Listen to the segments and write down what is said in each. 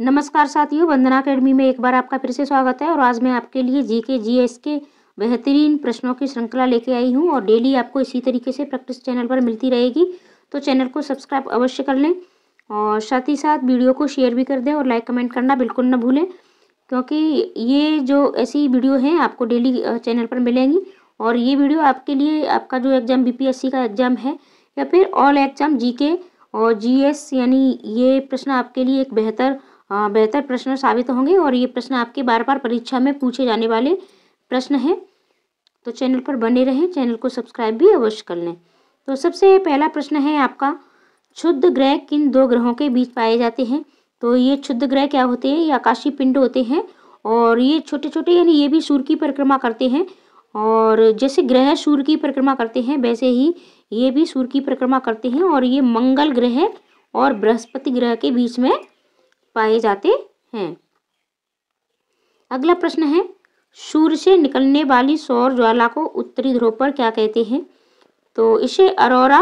नमस्कार साथियों वंदना अकेडमी में एक बार आपका फिर से स्वागत है और आज मैं आपके लिए जी के जी एस के बेहतरीन प्रश्नों की श्रृंखला लेके आई हूँ और डेली आपको इसी तरीके से प्रैक्टिस चैनल पर मिलती रहेगी तो चैनल को सब्सक्राइब अवश्य कर लें और साथ ही साथ वीडियो को शेयर भी कर दें और लाइक कमेंट करना बिल्कुल ना भूलें क्योंकि ये जो ऐसी वीडियो हैं आपको डेली चैनल पर मिलेंगी और ये वीडियो आपके लिए आपका जो एग्ज़ाम बी का एग्ज़ाम है या फिर ऑल एग्ज़ाम जी और जी यानी ये प्रश्न आपके लिए एक बेहतर बेहतर प्रश्न साबित होंगे और ये प्रश्न आपके बार बार परीक्षा में पूछे जाने वाले प्रश्न हैं तो चैनल पर बने रहें चैनल को सब्सक्राइब भी अवश्य कर लें तो सबसे पहला प्रश्न है आपका क्षुद्ध ग्रह किन दो ग्रहों के बीच पाए जाते हैं तो ये क्षुद्ध ग्रह क्या होते हैं ये आकाशीय पिंड होते हैं और ये छोटे छोटे यानी ये भी सूर्य की परिक्रमा करते हैं और जैसे ग्रह सूर्य की परिक्रमा करते हैं वैसे ही ये भी सूर्य की परिक्रमा करते हैं और ये मंगल ग्रह और बृहस्पति ग्रह के बीच में पाए जाते हैं अगला प्रश्न है सूर्य से निकलने वाली सौर ज्वाला को उत्तरी ध्रुव पर क्या कहते हैं तो इसे अरोरा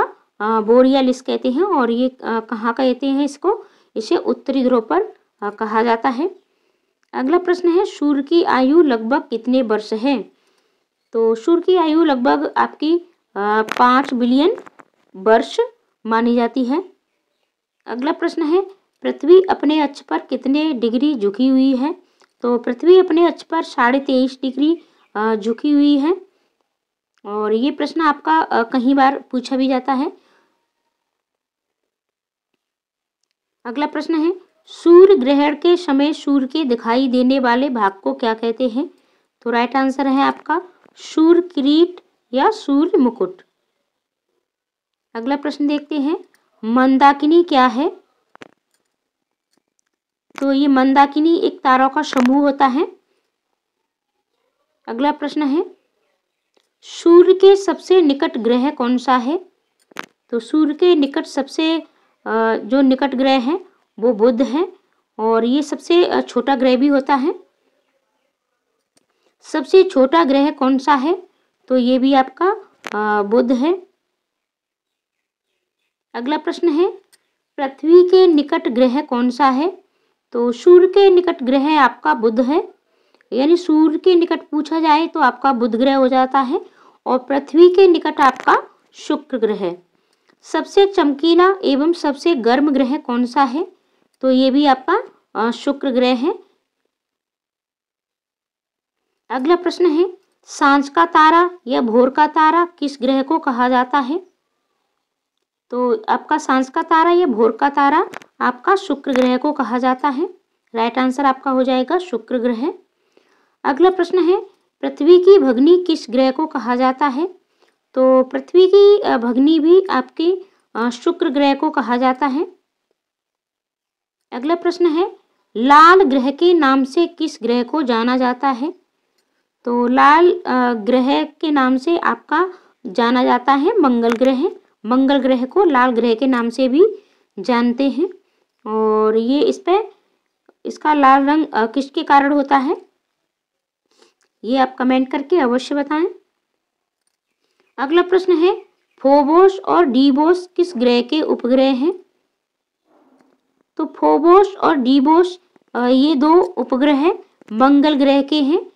बोरियालिस कहते हैं और ये कहाँ कहते हैं इसको इसे उत्तरी ध्रुव पर कहा जाता है अगला प्रश्न है सूर्य की आयु लगभग कितने वर्ष है तो सूर्य की आयु लगभग आपकी पाँच बिलियन वर्ष मानी जाती है अगला प्रश्न है पृथ्वी अपने अक्ष पर कितने डिग्री झुकी हुई है तो पृथ्वी अपने अक्ष पर साढ़े तेईस डिग्री झुकी हुई है और ये प्रश्न आपका कहीं बार पूछा भी जाता है अगला प्रश्न है सूर्य ग्रहण के समय सूर्य के दिखाई देने वाले भाग को क्या कहते हैं तो राइट आंसर है आपका सूर्य किरीट या सूर्य मुकुट अगला प्रश्न देखते हैं मंदाकिनी क्या है तो ये मंदाकिनी एक तारों का समूह होता है अगला प्रश्न है सूर्य के सबसे निकट ग्रह कौन सा है तो सूर्य के निकट सबसे जो निकट ग्रह है वो बुध है और ये सबसे छोटा ग्रह भी होता है सबसे छोटा ग्रह कौन सा है तो ये भी आपका बुध है अगला प्रश्न है पृथ्वी के निकट ग्रह कौन सा है तो सूर्य के निकट ग्रह आपका बुध है यानी सूर्य के निकट पूछा जाए तो आपका बुध ग्रह हो जाता है और पृथ्वी के निकट आपका शुक्र ग्रह सबसे चमकीला एवं सबसे गर्म ग्रह कौन सा है तो ये भी आपका शुक्र ग्रह है अगला प्रश्न है सांझ का तारा या भोर का तारा किस ग्रह को कहा जाता है तो आपका सांझ का तारा या भोर का तारा आपका शुक्र ग्रह को कहा जाता है राइट आंसर आपका हो जाएगा शुक्र ग्रह अगला प्रश्न है पृथ्वी की भगनी किस ग्रह को कहा जाता है तो पृथ्वी की भगनी भी आपके शुक्र ग्रह को कहा जाता है अगला प्रश्न है लाल ग्रह के नाम से किस ग्रह को जाना जाता है तो लाल ग्रह के नाम से आपका जाना जाता है मंगल ग्रह मंगल ग्रह को लाल ग्रह के नाम से भी जानते हैं और ये इस पर इसका लाल रंग किसके कारण होता है ये आप कमेंट करके अवश्य बताएं अगला प्रश्न है फोबोस और डीबोस किस ग्रह के उपग्रह हैं तो फोबोस और डीबोस ये दो उपग्रह मंगल ग्रह के हैं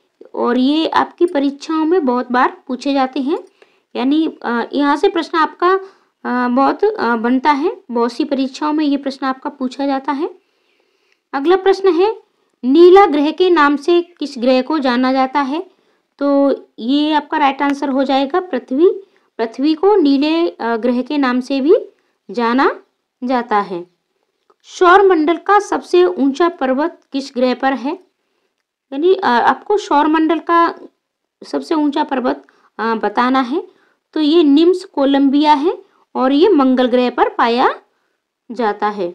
और ये आपकी परीक्षाओं में बहुत बार पूछे जाते हैं यानी यहाँ से प्रश्न आपका बहुत बनता है बहुत सी परीक्षाओं में ये प्रश्न आपका पूछा जाता है अगला प्रश्न है नीला ग्रह के नाम से किस ग्रह को जाना जाता है तो ये आपका राइट आंसर हो जाएगा पृथ्वी पृथ्वी को नीले ग्रह के नाम से भी जाना जाता है मंडल का सबसे ऊंचा पर्वत किस ग्रह पर है यानी आपको मंडल का सबसे ऊंचा पर्वत बताना है तो ये निम्स कोलंबिया है और ये मंगल ग्रह पर पाया जाता है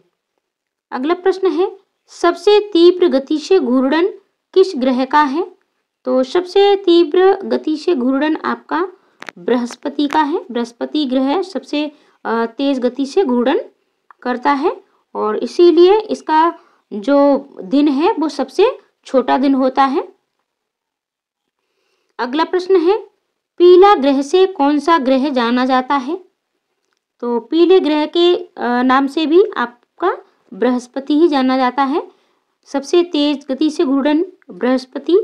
अगला प्रश्न है सबसे तीव्र गति से घूर्णन किस ग्रह का है तो सबसे तीव्र गति से घूर्णन आपका बृहस्पति का है बृहस्पति ग्रह सबसे तेज गति से घूर्णन करता है और इसीलिए इसका जो दिन है वो सबसे छोटा दिन होता है अगला प्रश्न है पीला ग्रह से कौन सा ग्रह जाना जाता है तो पीले ग्रह के नाम से भी आपका बृहस्पति ही जाना जाता है सबसे तेज गति से घूर्णन बृहस्पति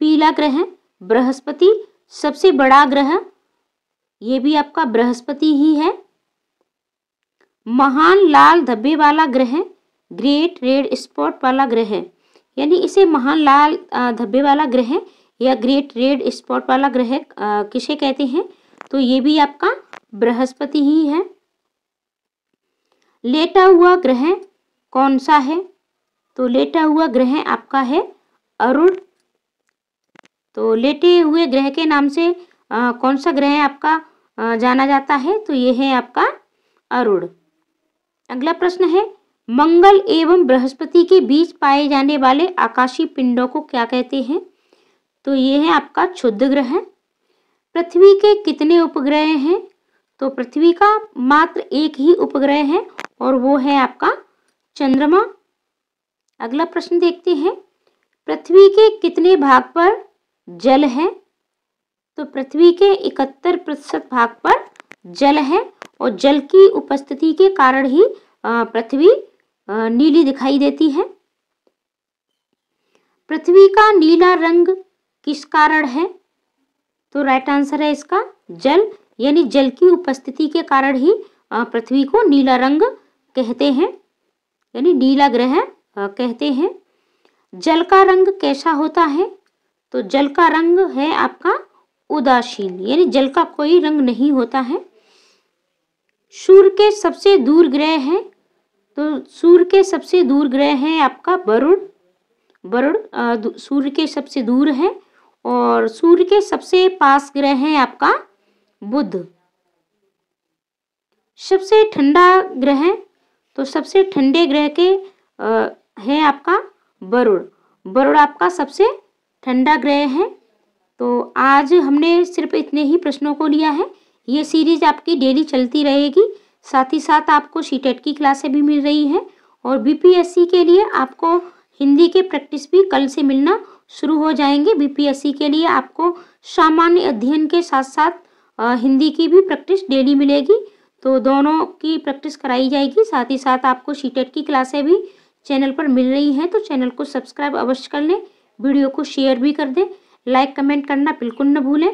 पीला ग्रह बृहस्पति सबसे बड़ा ग्रह ये भी आपका बृहस्पति ही है महान लाल धब्बे वाला ग्रह ग्रेट रेड स्पॉट वाला ग्रह यानी इसे महान लाल धब्बे वाला ग्रह या ग्रेट रेड स्पॉट वाला ग्रह किसे कहते हैं तो ये भी आपका बृहस्पति ही है लेटा हुआ ग्रह कौन सा है तो लेटा हुआ ग्रह आपका है अरुण तो लेटे हुए ग्रह के नाम से आ, कौन सा ग्रह आपका आ, जाना जाता है तो ये है आपका अरुण अगला प्रश्न है मंगल एवं बृहस्पति के बीच पाए जाने वाले आकाशीय पिंडों को क्या कहते हैं तो ये है आपका क्षुद्ध ग्रह पृथ्वी के कितने उपग्रह हैं तो पृथ्वी का मात्र एक ही उपग्रह है और वो है आपका चंद्रमा अगला प्रश्न देखते हैं पृथ्वी के कितने भाग पर जल है तो पृथ्वी के इकहत्तर प्रतिशत भाग पर जल है और जल की उपस्थिति के कारण ही पृथ्वी नीली दिखाई देती है पृथ्वी का नीला रंग किस कारण है तो राइट आंसर है इसका जल यानी जल की उपस्थिति के कारण ही पृथ्वी को नीला रंग कहते हैं यानी नीला ग्रह कहते हैं जल का रंग कैसा होता है तो जल का रंग है आपका उदासीन यानी जल का कोई रंग नहीं होता है सूर्य के सबसे दूर ग्रह है तो सूर्य के सबसे दूर ग्रह है आपका वरुण वरुण सूर्य के सबसे दूर है और सूर्य के सबसे पास ग्रह है आपका बुध सबसे ठंडा ग्रह तो सबसे ठंडे ग्रह के आ, है आपका वरुण वरुण आपका सबसे ठंडा ग्रह है तो आज हमने सिर्फ इतने ही प्रश्नों को लिया है ये सीरीज आपकी डेली चलती रहेगी साथ ही साथ आपको सीटेट की क्लासें भी मिल रही हैं और बीपीएससी के लिए आपको हिंदी के प्रैक्टिस भी कल से मिलना शुरू हो जाएंगे बीपीएससी के लिए आपको सामान्य अध्ययन के साथ साथ हिंदी की भी प्रैक्टिस डेली मिलेगी तो दोनों की प्रैक्टिस कराई जाएगी साथ ही साथ आपको सीटेट e की क्लासें भी चैनल पर मिल रही हैं तो चैनल को सब्सक्राइब अवश्य कर लें वीडियो को शेयर भी कर दें लाइक कमेंट करना बिल्कुल न भूलें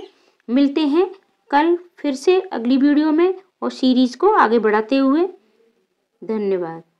मिलते हैं कल फिर से अगली वीडियो में और सीरीज़ को आगे बढ़ाते हुए धन्यवाद